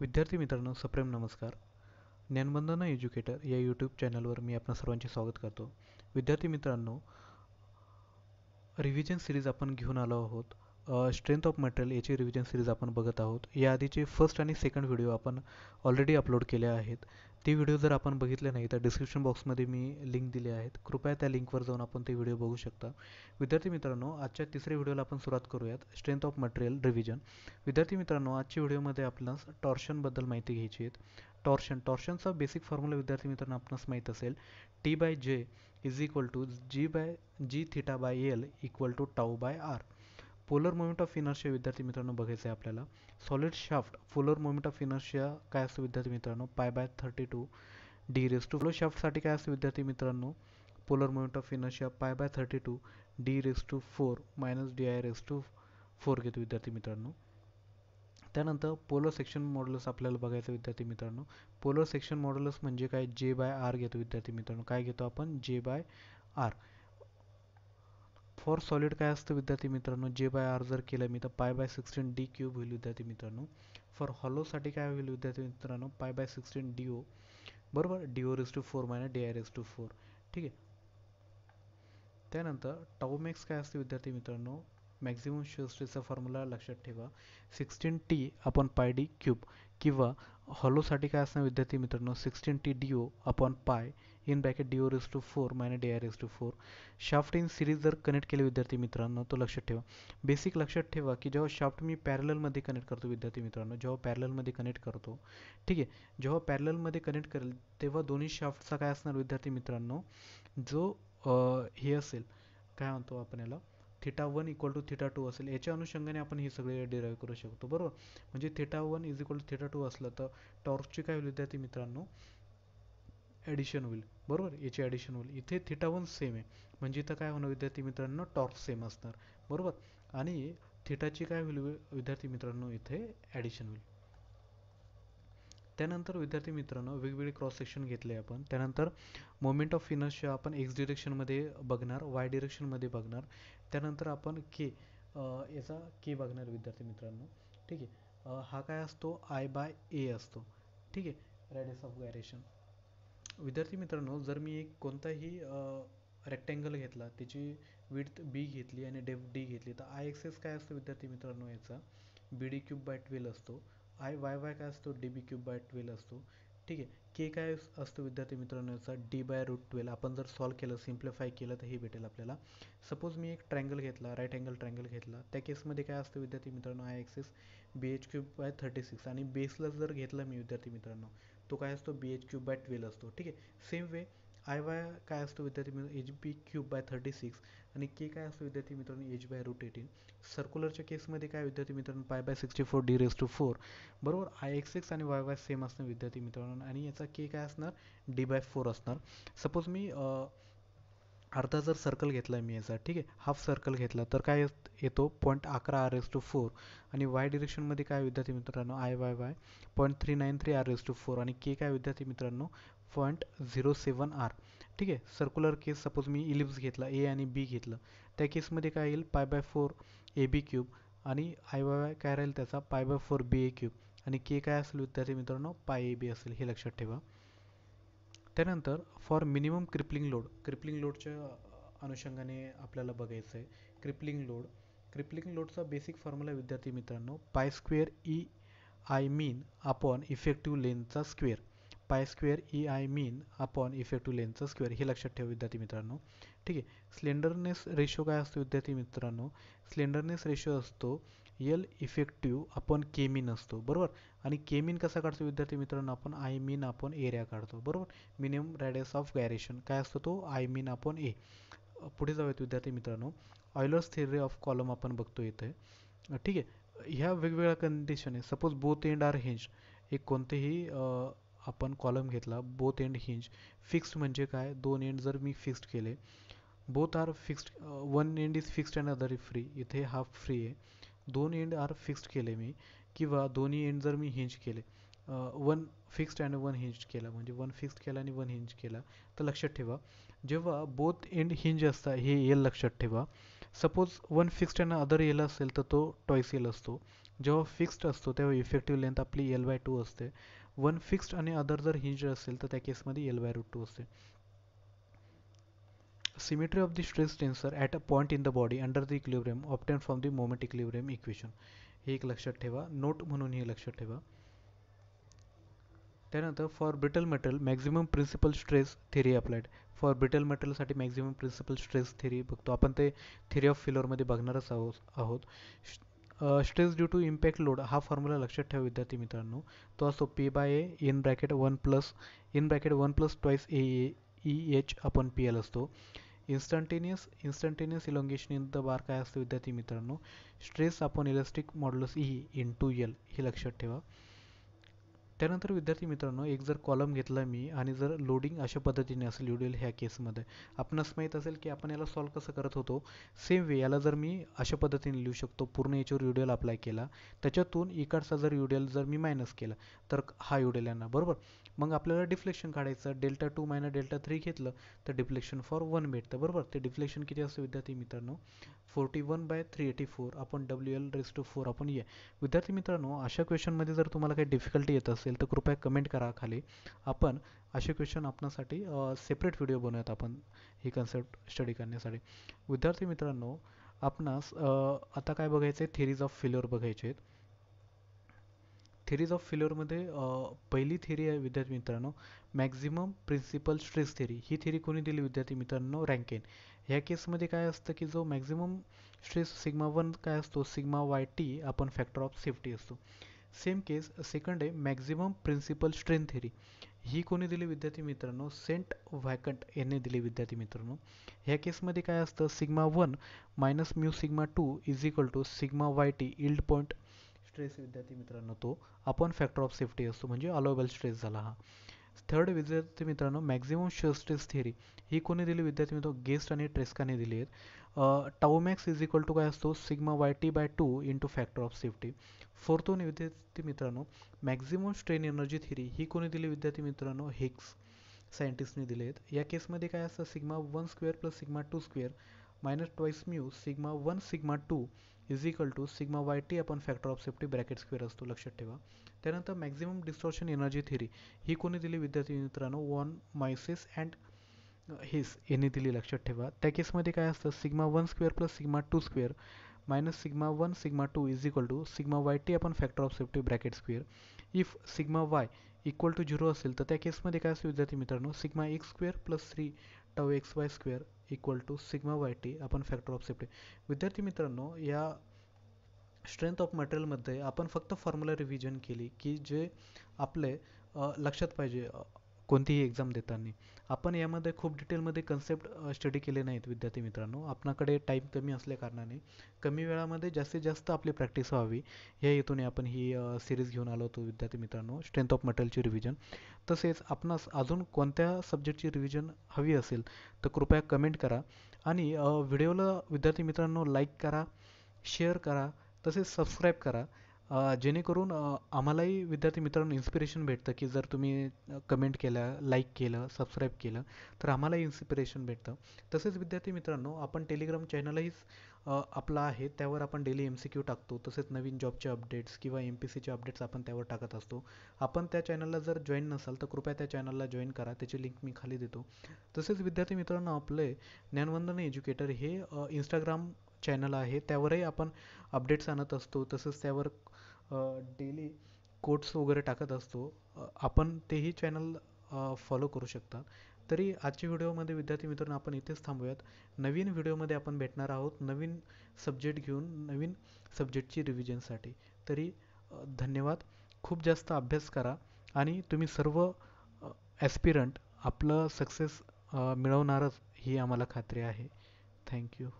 विद्यार्थी मित्रांनो सप्रेम नमस्कार ज्ञानवंदना एज्युकेटर या यूट्यूब चॅनलवर मी आपणा सर्वांचे स्वागत करतो विद्यार्थी मित्रांनो रिव्हिजन सिरीज आपण घेऊन आलो आहोत स्ट्रेंथ ऑफ मटेरियल याची रिव्हिजन सिरीज आपण बघत आहोत आधीचे फर्स्ट आणि सेकंड व्हिडिओ आपण ऑलरेडी अपलोड केले आहेत ते व्हिडिओ जर आपण बघितले नाही तर डिस्क्रिप्शन बॉक्समध्ये मी लिंक दिली आहेत कृपया त्या लिंकवर जाऊन आपण ते व्हिडिओ बघू शकता विद्यार्थी मित्रांनो आजच्या तिसऱ्या व्हिडिओला आपण सुरुवात करूयात स्ट्रेंथ ऑफ मटेरियल रिव्हिजन विद्यार्थी मित्रांनो आजच्या व्हिडिओमध्ये आपणास टॉर्शनबद्दल माहिती घ्यायची आहे टॉर्शन टॉर्शनचा बेसिक फॉर्म्युला विद्यार्थी मित्रांनो आपणास माहीत असेल T by J is equal to G by G theta by L equal to tau by R polar moment of inertia विद्यार्थी मित्रांनो बघायचं आहे आपल्याला solid shaft polar moment of inertia काय असतो विद्यार्थी मित्रांनो pi by thirty two D raise to polar शाफ्टसाठी काय असतं विद्यार्थी मित्रांनो polar moment of inertia pi by thirty two D raise to four minus D I raise to four घेतो विद्यार्थी मित्रांनो त्यानंतर पोलर सेक्शन मॉडेल्स आपल्याला बघायचं विद्यार्थी मित्रांनो पोलर सेक्शन मॉडेल्स म्हणजे काय जे बाय आर घेतो विद्यार्थी मित्रांनो काय घेतो आपण जे बाय आर फॉर सॉलिड काय असतं विद्यार्थी मित्रांनो जे बाय आर जर केलं मी तर pi by sixteen D cube होईल विद्यार्थी मित्रांनो फॉर हॉलोसाठी काय होईल विद्यार्थी मित्रांनो pi by sixteen D O बरोबर D O raise to four minus D R S to four ठीक आहे त्यानंतर टाऊ काय असते विद्यार्थी मित्रांनो मॅक्झिमम शिअर फॉर्म्युला लक्षात ठेवा सिक्सटीन टी आपण पाय डी क्यूब किंवा हॉलोसाठी काय असणार विद्यार्थी मित्रांनो sixteen T D O upon pi in bracket D O raise to four minus D R raise to four shaft in series जर कनेक्ट केले विद्यार्थी मित्रांनो तो लक्षात ठेवा बेसिक लक्षात ठेवा की जेव्हा शाफ्ट मी पॅरलमध्ये कनेक्ट करतो विद्यार्थी मित्रांनो जेव्हा पॅरलमध्ये कनेक्ट करतो ठीक आहे जेव्हा पॅरलमध्ये कनेक्ट करेल तेव्हा दोन्ही शाफ्टचा काय असणार विद्यार्थी मित्रांनो जो हे असेल काय म्हणतो आपण याला theta one equal to theta two असेल याच्या अनुषंगाने आपण हे सगळे डिराईव्ह करू शकतो बरोबर म्हणजे theta one is equal to theta two असलं तर टॉर्कची काय होईल विद्यार्थी मित्रांनो ॲडिशन होईल बरोबर याची ॲडिशन होईल इथे थिटा वन सेम आहे म्हणजे इथं काय होणार विद्यार्थी मित्रांनो टॉर्क सेम असणार बरोबर आणि थिटाची काय होईल विद्यार्थी मित्रांनो इथे ॲडिशन होईल त्यानंतर विद्यार्थी मित्रांनो वेगवेगळे क्रॉस सेक्शन घेतले आपण त्यानंतर मोमेंट ऑफ इनर्शिया आपण एक्स डिरेक्शनमध्ये बघणार वाय डिरेक्शनमध्ये बघणार त्यानंतर आपण के याचा के बघणार विद्यार्थी मित्रांनो ठीक आहे हा काय असतो आय बाय ए असतो ठीक आहे रेडियस ऑफ गायरेशन विद्यार्थी मित्रांनो जर मी एक कोणताही रेक्टँगल घेतला त्याची विड्थ बी घेतली आणि डेफ डी घेतली तर आय एक्सेस काय असतो विद्यार्थी मित्रांनो याचा B D cube by twelve असतो आय वाय वाय काय असतो D B cube by twelve असतो ठीक आहे के काय असतो विद्यार्थी मित्रांनो याचा डी बाय रूट ट्वेल्व आपण जर सॉल्व केलं सिम्प्लिफाय केलं तर हे भेटेल आपल्याला सपोज मी एक ट्रँगल घेतला राईट अँगल ट्रँगल घेतला त्या केसमध्ये काय असतं विद्यार्थी मित्रांनो I axis B H cube by thirty six आणि बेसला जर घेतला मी विद्यार्थी मित्रांनो तो काय असतो B H cube by twelve असतो ठीक आहे सेम वे आय वाय काय असतो विद्यार्थी मित्र H B cube by thirty six आणि के काय असतो विद्यार्थी मित्रांनो एच बाय रूट एटीन सर्क्युलरच्या केसमध्ये काय विद्यार्थी मित्रांनो pi by sixty four D raise to four बरोबर आय एक्स एक्स आणि वाय वाय सेम असणार विद्यार्थी मित्रांनो आणि याचा के काय असणार डी बाय फोर असणार सपोज मी अर्धा जर सर्कल घेतला मी याचा ठीक आहे हाफ सर्कल घेतला तर काय येतो पॉईंट अकरा आर एस टू फोर आणि वाय डिरेक्शनमध्ये काय विद्यार्थी मित्रांनो I Y Y point three nine three R S to four आणि के काय विद्यार्थी मित्रांनो पॉईंट झिरो सेवन आर ठीक आहे सर्क्युलर केस सपोज मी इलिप्स घेतला ए आणि बी घेतलं त्या केसमध्ये काय येईल pi by four A B cube आणि आय वाय वाय काय राहील त्याचा pi by four B A cube आणि के काय असेल विद्यार्थी मित्रांनो पाय ए बी असेल हे लक्षात ठेवा त्यानंतर for minimum crippling load crippling लोडच्या अनुषंगाने आपल्याला बघायचं आहे क्रिपलिंग लोड क्रिपलिंग लोडचा बेसिक फॉर्म्युला विद्यार्थी मित्रांनो pi square E I min upon effective लेनचा square pi square E I min upon effective लेंथचा स्क्वेअर हे लक्षात ठेवा विद्यार्थी मित्रांनो ठीक आहे स्लेंडरनेस रेशो काय असतो विद्यार्थी मित्रांनो स्लेंडरनेस रेशो असतो एल इफेक्टिव्ह आपण केमिन असतो बरोबर आणि केमिन कसा काढतो विद्यार्थी मित्रांनो आपण आय मीन आपण एरिया काढतो बरोबर मिनिमम रॅडियस ऑफ गॅरेशन काय असतो तो आय मीन आपण ए पुढे जाऊयात विद्यार्थी मित्रांनो ऑयलर्स थिअरी ऑफ कॉलम आपण बघतो इथे ठीक आहे ह्या वेगवेगळ्या कंडिशन आहे suppose both end are hinge एक कोणतेही आपण कॉलम घेतला बोथ एंड हिंज फिक्स्ड म्हणजे काय दोन एंड जर मी फिक्स्ड केले both are fixed one end is fixed and other free इथे हा फ्री आहे दोन एंड आर फिक्स्ड केले मी किंवा दोन्ही एंड जर मी हिंज केले one fixed and one hinge केला म्हणजे वन फिक्स्ड केला आणि वन हिंज केला तर लक्षात ठेवा जेव्हा बोथ एंड हिंज असता हे एल लक्षात ठेवा suppose one fixed and other L असेल तर तो टॉईस एल असतो जेव्हा फिक्स्ड असतो तेव्हा इफेक्टिव्ह लेंथ आपली एल बाय टू असते वन फिक्स्ड आणि अदर जर हिंज असेल तर त्या केसमध्ये एल बाय रूट टू असते symmetry of the stress tensor at a point in the body under the equilibrium obtained from the moment equilibrium equation हे एक लक्षात ठेवा नोट म्हणून हे लक्षात ठेवा त्यानंतर for brittle metal maximum principal stress theory applied for brittle मेटलसाठी मॅक्झिमम प्रिन्सिपल स्ट्रेस थेरी बघतो आपण ते थेरी ऑफ फिलोरमध्ये बघणारच आहोत आहोत stress due to impact load हा फॉर्म्युला लक्षात ठेवा विद्यार्थी मित्रांनो तो असतो P by A in bracket one plus in bracket one plus twice A E H आपण पी एल असतो इन्स्टंटेनियस इन्स्टंटेनियस द बार काय असतं विद्यार्थी मित्रांनो stress upon elastic modulus E into L हे लक्षात ठेवा त्यानंतर विद्यार्थी मित्रांनो एक जर कॉलम घेतला मी आणि जर लोडिंग अशा पद्धतीने असेल ल्युडियल ह्या केसमध्ये आपणास माहीत असेल की आपण याला सॉल्व कसं करत होतो सेम वे याला जर मी अशा पद्धतीने लिहू शकतो पूर्ण याच्यावर युडियल अप्लाय केला त्याच्यातून इकडचा जर युडियल जर मी मायनस केला तर हा युडियल येणार बरोबर मग आपल्याला डिफ्लेक्शन काढायचं delta two minus delta three घेतलं तर डिफ्लेक्शन फॉर वन भेटतं बरोबर ते डिफ्लेक्शन किती असतं विद्यार्थी मित्रांनो forty one by three eighty four आपण W L raise to four आपण ये विद्यार्थी मित्रांनो अशा क्वेश्चनमध्ये जर तुम्हाला काही डिफिकल्टी येत असेल तर कृपया कमेंट करा खाली आपण असे क्वेश्चन आपणासाठी सेपरेट व्हिडिओ बनवूयात आपण ही कन्सेप्ट स्टडी करण्यासाठी विद्यार्थी मित्रांनो आपणास आता काय बघायचं आहे थिरीज ऑफ फेल्युअर बघायचे आहेत थेरीज ऑफ फेल्युअरमध्ये पहिली थेरी आहे विद्यार्थी मित्रांनो मॅक्झिमम प्रिन्सिपल स्ट्रेस थेरी ही थेरी कोणी दिली विद्यार्थी मित्रांनो रँकेन ह्या केसमध्ये काय असतं की जो मॅक्झिमम स्ट्रेस सिग्मा वन काय असतो सिग्मा वाय टी आपण फॅक्टर ऑफ सेफ्टी असतो सेम केस सेकंड आहे मॅक्झिमम प्रिन्सिपल स्ट्रेन थेरी ही कोणी दिली विद्यार्थी मित्रांनो सेंट व्हॅकंट यांनी दिली विद्यार्थी मित्रांनो ह्या केसमध्ये काय असतं sigma one minus mu sigma two is equal to sigma Y T yield point stress विद्यार्थी मित्रांनो तो आपण फॅक्टर ऑफ सेफ्टी असतो म्हणजे अलोबल स्ट्रेस झाला हा थर्ड विद्यार्थी मित्रांनो मॅक्झिमम शेअर स्ट्रेस थिअरी ही कोणी दिली विद्यार्थी मित्रांनो गेस्ट आणि ट्रेस्काने दिली आहेत टाऊमॅक्स इज इक्वल टू काय असतो sigma Y T by two into factor of safety fourth विद्यार्थी मित्रांनो मॅक्झिमम स्ट्रेन एनर्जी थिअरी ही कोणी दिली विद्यार्थी मित्रांनो हेक्स सायंटिस्टने दिले आहेत या केसमध्ये काय असतं sigma one square plus sigma two square minus twice mu sigma one sigma two is equal to sigma Y T आपण factor of safety bracket square असतो लक्षात ठेवा त्यानंतर मॅक्झिमम डिस्टॉर्शन एनर्जी थेरी ही कोणी दिली विद्यार्थी मित्रांनो वॉन मायसेस अँड हिस यांनी दिली लक्षात ठेवा त्या केसमध्ये काय असतं sigma one square plus sigma two square minus sigma one sigma two is equal to sigma Y T आपण factor of safety bracket square if sigma Y equal to zero असेल तर त्या केसमध्ये काय असतं विद्यार्थी मित्रांनो sigma X square plus three tau X Y square equal to sigma Y T आपण फॅक्टर ऑफ सेफ्टी विद्यार्थी मित्रांनो या स्ट्रेंथ ऑफ मटेरियल मध्ये आपण फक्त फॉर्म्युला रिव्हिजन केली की जे आपले लक्षात पाहिजे कोणतीही एक्झाम देताना आपण यामध्ये खूप डिटेलमध्ये कन्सेप्ट स्टडी केले नाहीत विद्यार्थी मित्रांनो आपणाकडे टाईम कमी असल्याकारणाने कमी वेळामध्ये जास्तीत जास्त आपली प्रॅक्टिस व्हावी या हेतूने आपण ही सिरीज घेऊन आलो होतो विद्यार्थी मित्रांनो स्ट्रेंथ ऑफ मटेरियलची रिव्हिजन तसेच आपणास अजून कोणत्या सब्जेक्टची रिव्हिजन हवी असेल तर कृपया कमेंट करा आणि व्हिडिओला विद्यार्थी मित्रांनो लाईक करा शेअर करा तसेच सबस्क्राईब करा जेणेकरून आम्हालाही विद्यार्थी मित्रांनो इन्स्पिरेशन भेटतं की जर तुम्ही कमेंट केल्या लाईक केलं सबस्क्राईब केलं तर आम्हालाही इन्स्पिरेशन भेटतं तसेच विद्यार्थी मित्रांनो आपण टेलिग्राम चॅनलही आपला आहे त्यावर आपण डेली एम सी क्यू टाकतो तसेच नवीन जॉबचे अपडेट्स किंवा एम पी सीचे अपडेट्स आपण त्यावर टाकत असतो आपण त्या चॅनलला जर जॉईन नसाल तर कृपया त्या चॅनलला जॉईन करा त्याची लिंक मी खाली देतो तसेच विद्यार्थी मित्रांनो आपले ज्ञानवंदन एज्युकेटर हे इंस्टाग्राम चॅनल आहे त्यावरही आपण अपडेट्स आणत असतो तसंच त्यावर डेली कोट्स वगैरे टाकत असतो आपण तेही चॅनल फॉलो करू शकता तरी आजच्या व्हिडिओमध्ये विद्यार्थी मित्रांनो आपण इथेच थांबूयात नवीन व्हिडिओमध्ये आपण भेटणार आहोत नवीन सब्जेक्ट घेऊन नवीन सब्जेक्टची रिव्हिजनसाठी तरी धन्यवाद खूप जास्त अभ्यास करा आणि तुम्ही सर्व ॲस्पिरंट आपलं सक्सेस मिळवणारच ही आम्हाला खात्री आहे थँक्यू